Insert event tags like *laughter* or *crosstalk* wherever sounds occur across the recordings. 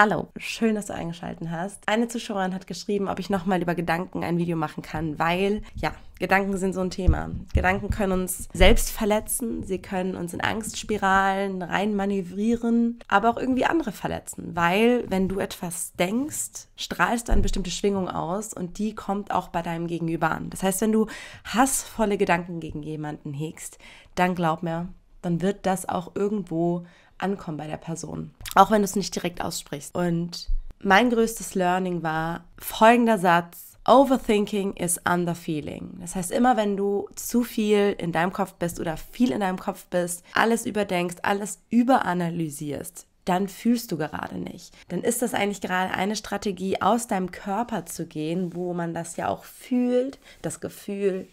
Hallo, schön, dass du eingeschaltet hast. Eine Zuschauerin hat geschrieben, ob ich nochmal über Gedanken ein Video machen kann, weil ja, Gedanken sind so ein Thema. Gedanken können uns selbst verletzen, sie können uns in Angstspiralen rein manövrieren, aber auch irgendwie andere verletzen, weil wenn du etwas denkst, strahlst du eine bestimmte Schwingung aus und die kommt auch bei deinem Gegenüber an. Das heißt, wenn du hassvolle Gedanken gegen jemanden hegst, dann glaub mir, dann wird das auch irgendwo ankommen bei der Person, auch wenn du es nicht direkt aussprichst. Und mein größtes Learning war folgender Satz. Overthinking is underfeeling. Das heißt, immer wenn du zu viel in deinem Kopf bist oder viel in deinem Kopf bist, alles überdenkst, alles überanalysierst, dann fühlst du gerade nicht. Dann ist das eigentlich gerade eine Strategie, aus deinem Körper zu gehen, wo man das ja auch fühlt, das Gefühl,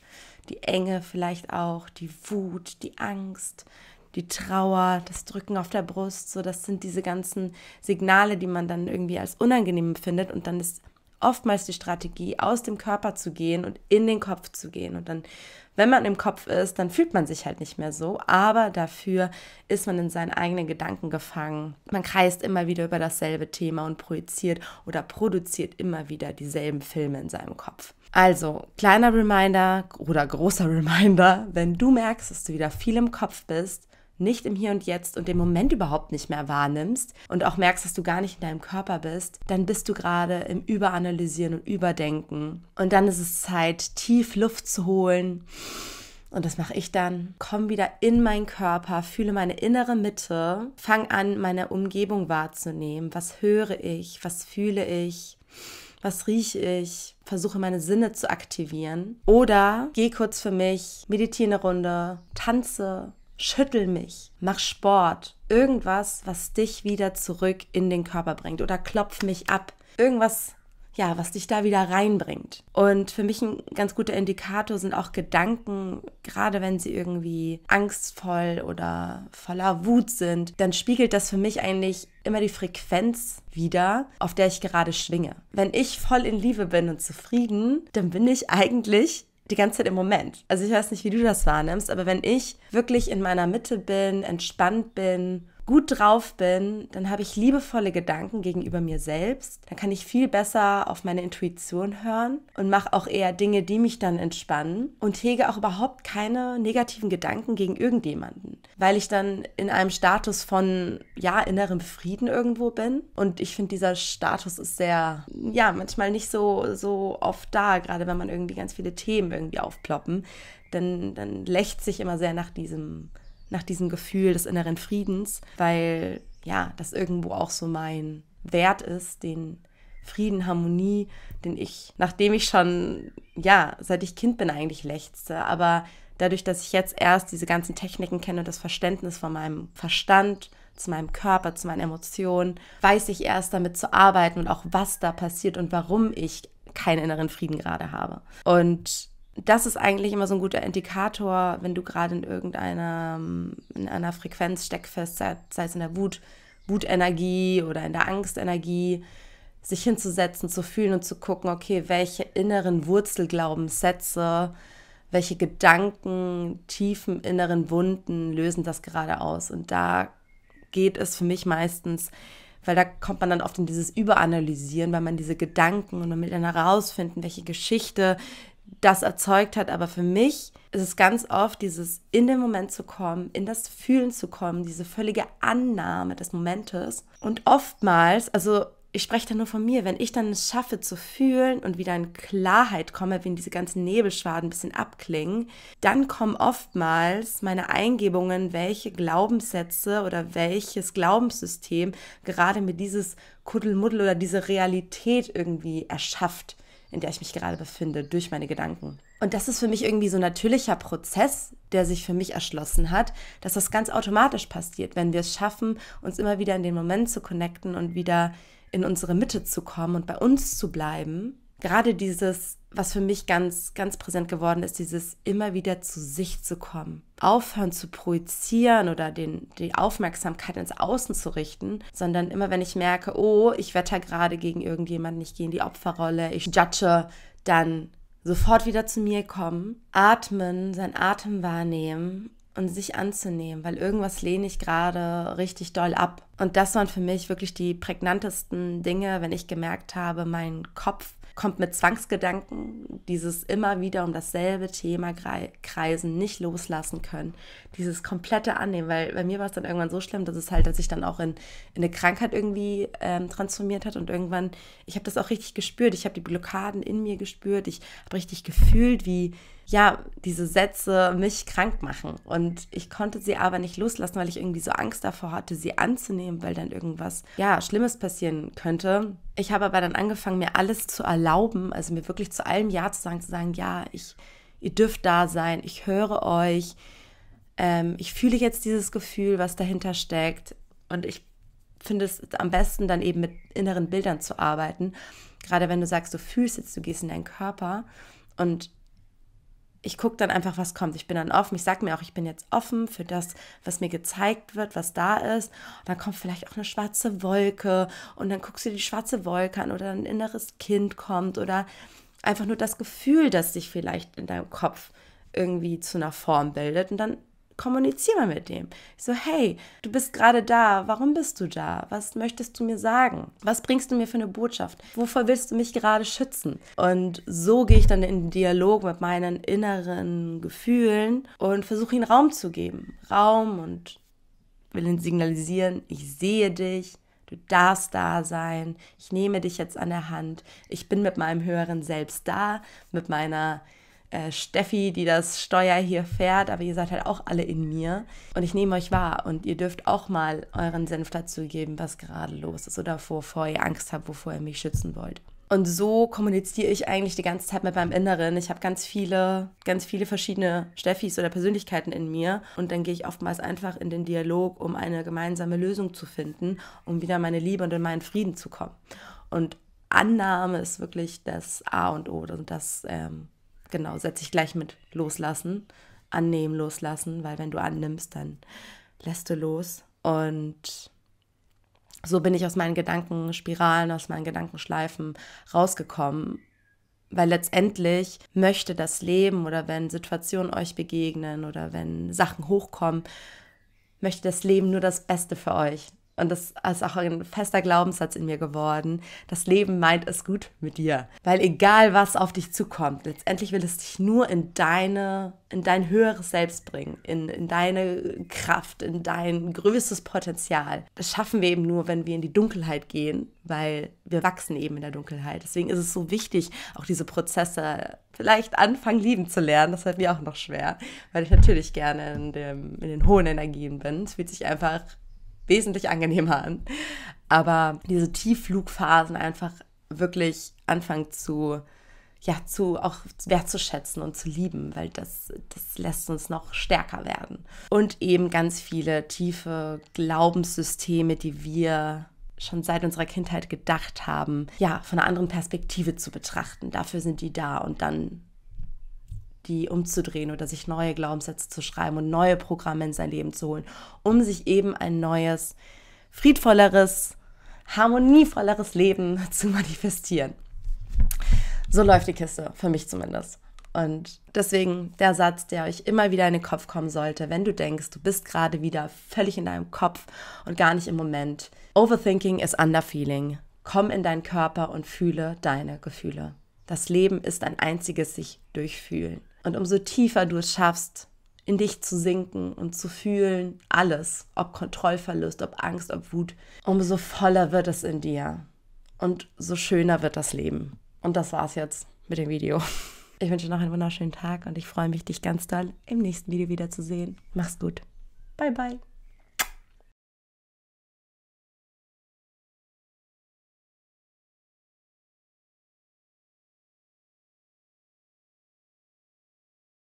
die Enge vielleicht auch, die Wut, die Angst, die Trauer, das Drücken auf der Brust, so das sind diese ganzen Signale, die man dann irgendwie als unangenehm empfindet und dann ist oftmals die Strategie, aus dem Körper zu gehen und in den Kopf zu gehen. Und dann, wenn man im Kopf ist, dann fühlt man sich halt nicht mehr so, aber dafür ist man in seinen eigenen Gedanken gefangen. Man kreist immer wieder über dasselbe Thema und projiziert oder produziert immer wieder dieselben Filme in seinem Kopf. Also, kleiner Reminder oder großer *laughs* Reminder, wenn du merkst, dass du wieder viel im Kopf bist, nicht im Hier und Jetzt und den Moment überhaupt nicht mehr wahrnimmst und auch merkst, dass du gar nicht in deinem Körper bist, dann bist du gerade im Überanalysieren und Überdenken. Und dann ist es Zeit, tief Luft zu holen. Und das mache ich dann. Komm wieder in meinen Körper, fühle meine innere Mitte, fang an, meine Umgebung wahrzunehmen. Was höre ich? Was fühle ich? Was rieche ich? Versuche meine Sinne zu aktivieren. Oder geh kurz für mich, meditiere eine Runde, tanze, Schüttel mich, mach Sport, irgendwas, was dich wieder zurück in den Körper bringt oder klopf mich ab, irgendwas, ja, was dich da wieder reinbringt. Und für mich ein ganz guter Indikator sind auch Gedanken, gerade wenn sie irgendwie angstvoll oder voller Wut sind, dann spiegelt das für mich eigentlich immer die Frequenz wieder, auf der ich gerade schwinge. Wenn ich voll in Liebe bin und zufrieden, dann bin ich eigentlich die ganze Zeit im Moment. Also ich weiß nicht, wie du das wahrnimmst, aber wenn ich wirklich in meiner Mitte bin, entspannt bin, gut drauf bin, dann habe ich liebevolle Gedanken gegenüber mir selbst. Dann kann ich viel besser auf meine Intuition hören und mache auch eher Dinge, die mich dann entspannen und hege auch überhaupt keine negativen Gedanken gegen irgendjemanden weil ich dann in einem Status von, ja, innerem Frieden irgendwo bin. Und ich finde, dieser Status ist sehr, ja, manchmal nicht so, so oft da, gerade wenn man irgendwie ganz viele Themen irgendwie aufploppen. Denn dann lächt sich immer sehr nach diesem, nach diesem Gefühl des inneren Friedens, weil, ja, das irgendwo auch so mein Wert ist, den Frieden, Harmonie, den ich, nachdem ich schon, ja, seit ich Kind bin eigentlich lechzte, aber dadurch, dass ich jetzt erst diese ganzen Techniken kenne und das Verständnis von meinem Verstand, zu meinem Körper, zu meinen Emotionen, weiß ich erst damit zu arbeiten und auch was da passiert und warum ich keinen inneren Frieden gerade habe. Und das ist eigentlich immer so ein guter Indikator, wenn du gerade in irgendeiner in einer Frequenz steckfest, sei, sei es in der Wut, Wutenergie oder in der Angstenergie, sich hinzusetzen, zu fühlen und zu gucken, okay, welche inneren Wurzelglaubenssätze welche Gedanken, tiefen inneren Wunden lösen das gerade aus. Und da geht es für mich meistens, weil da kommt man dann oft in dieses Überanalysieren, weil man diese Gedanken und man will dann herausfinden, welche Geschichte das erzeugt hat. Aber für mich ist es ganz oft dieses in den Moment zu kommen, in das Fühlen zu kommen, diese völlige Annahme des Momentes. Und oftmals, also ich spreche da nur von mir, wenn ich dann es schaffe zu fühlen und wieder in Klarheit komme, wenn diese ganzen Nebelschwaden ein bisschen abklingen, dann kommen oftmals meine Eingebungen, welche Glaubenssätze oder welches Glaubenssystem gerade mir dieses Kuddelmuddel oder diese Realität irgendwie erschafft, in der ich mich gerade befinde, durch meine Gedanken. Und das ist für mich irgendwie so ein natürlicher Prozess, der sich für mich erschlossen hat, dass das ganz automatisch passiert, wenn wir es schaffen, uns immer wieder in den Moment zu connecten und wieder in unsere Mitte zu kommen und bei uns zu bleiben. Gerade dieses, was für mich ganz, ganz präsent geworden ist, dieses immer wieder zu sich zu kommen. Aufhören zu projizieren oder den, die Aufmerksamkeit ins Außen zu richten, sondern immer wenn ich merke, oh, ich wetter gerade gegen irgendjemanden, ich gehe in die Opferrolle, ich judge, dann sofort wieder zu mir kommen, atmen, seinen Atem wahrnehmen und sich anzunehmen, weil irgendwas lehne ich gerade richtig doll ab. Und das waren für mich wirklich die prägnantesten Dinge, wenn ich gemerkt habe, mein Kopf kommt mit Zwangsgedanken, dieses immer wieder um dasselbe Thema kreisen, nicht loslassen können, dieses komplette Annehmen, weil bei mir war es dann irgendwann so schlimm, dass es halt, dass ich dann auch in, in eine Krankheit irgendwie ähm, transformiert hat und irgendwann, ich habe das auch richtig gespürt, ich habe die Blockaden in mir gespürt, ich habe richtig gefühlt, wie, ja, diese Sätze mich krank machen und ich konnte sie aber nicht loslassen, weil ich irgendwie so Angst davor hatte, sie anzunehmen nehmen, weil dann irgendwas, ja, Schlimmes passieren könnte. Ich habe aber dann angefangen, mir alles zu erlauben, also mir wirklich zu allem Ja zu sagen, zu sagen, ja, ich, ihr dürft da sein, ich höre euch, ähm, ich fühle jetzt dieses Gefühl, was dahinter steckt. Und ich finde es am besten, dann eben mit inneren Bildern zu arbeiten. Gerade wenn du sagst, du fühlst jetzt, du gehst in deinen Körper und ich gucke dann einfach, was kommt. Ich bin dann offen. Ich sage mir auch, ich bin jetzt offen für das, was mir gezeigt wird, was da ist. Und dann kommt vielleicht auch eine schwarze Wolke und dann guckst du die schwarze Wolke an oder ein inneres Kind kommt oder einfach nur das Gefühl, das sich vielleicht in deinem Kopf irgendwie zu einer Form bildet. Und dann kommuniziere mal mit dem. Ich so, hey, du bist gerade da, warum bist du da? Was möchtest du mir sagen? Was bringst du mir für eine Botschaft? Wovor willst du mich gerade schützen? Und so gehe ich dann in den Dialog mit meinen inneren Gefühlen und versuche ihnen Raum zu geben. Raum und will ihnen signalisieren, ich sehe dich, Du darfst da sein. Ich nehme dich jetzt an der Hand. Ich bin mit meinem höheren Selbst da, mit meiner äh, Steffi, die das Steuer hier fährt, aber ihr seid halt auch alle in mir und ich nehme euch wahr und ihr dürft auch mal euren Senf dazu geben, was gerade los ist oder wovor ihr Angst habt, wovor ihr mich schützen wollt. Und so kommuniziere ich eigentlich die ganze Zeit mit meinem Inneren. Ich habe ganz viele, ganz viele verschiedene Steffis oder Persönlichkeiten in mir. Und dann gehe ich oftmals einfach in den Dialog, um eine gemeinsame Lösung zu finden, um wieder meine Liebe und in meinen Frieden zu kommen. Und Annahme ist wirklich das A und O und also das ähm, genau, setze ich gleich mit loslassen, annehmen, loslassen, weil wenn du annimmst, dann lässt du los. Und so bin ich aus meinen Gedankenspiralen, aus meinen Gedankenschleifen rausgekommen. Weil letztendlich möchte das Leben oder wenn Situationen euch begegnen oder wenn Sachen hochkommen, möchte das Leben nur das Beste für euch und das ist auch ein fester Glaubenssatz in mir geworden, das Leben meint es gut mit dir. Weil egal was auf dich zukommt, letztendlich will es dich nur in deine, in dein höheres Selbst bringen, in, in deine Kraft, in dein größtes Potenzial. Das schaffen wir eben nur, wenn wir in die Dunkelheit gehen, weil wir wachsen eben in der Dunkelheit. Deswegen ist es so wichtig, auch diese Prozesse vielleicht anfangen lieben zu lernen. Das fällt mir auch noch schwer, weil ich natürlich gerne in, dem, in den hohen Energien bin. Es fühlt sich einfach wesentlich angenehmer an. Aber diese Tiefflugphasen einfach wirklich anfangen zu, ja, zu auch wertzuschätzen und zu lieben, weil das, das lässt uns noch stärker werden. Und eben ganz viele tiefe Glaubenssysteme, die wir schon seit unserer Kindheit gedacht haben, ja, von einer anderen Perspektive zu betrachten. Dafür sind die da und dann die umzudrehen oder sich neue Glaubenssätze zu schreiben und neue Programme in sein Leben zu holen, um sich eben ein neues, friedvolleres, harmonievolleres Leben *laughs* zu manifestieren. So läuft die Kiste, für mich zumindest. Und deswegen der Satz, der euch immer wieder in den Kopf kommen sollte, wenn du denkst, du bist gerade wieder völlig in deinem Kopf und gar nicht im Moment. Overthinking is underfeeling. Komm in deinen Körper und fühle deine Gefühle. Das Leben ist ein einziges sich durchfühlen. Und umso tiefer du es schaffst, in dich zu sinken und zu fühlen, alles, ob Kontrollverlust, ob Angst, ob Wut, umso voller wird es in dir und so schöner wird das Leben. Und das war's jetzt mit dem Video. *laughs* Ich wünsche noch einen wunderschönen Tag und ich freue mich, dich ganz doll im nächsten Video wiederzusehen. Mach's gut. Bye, bye.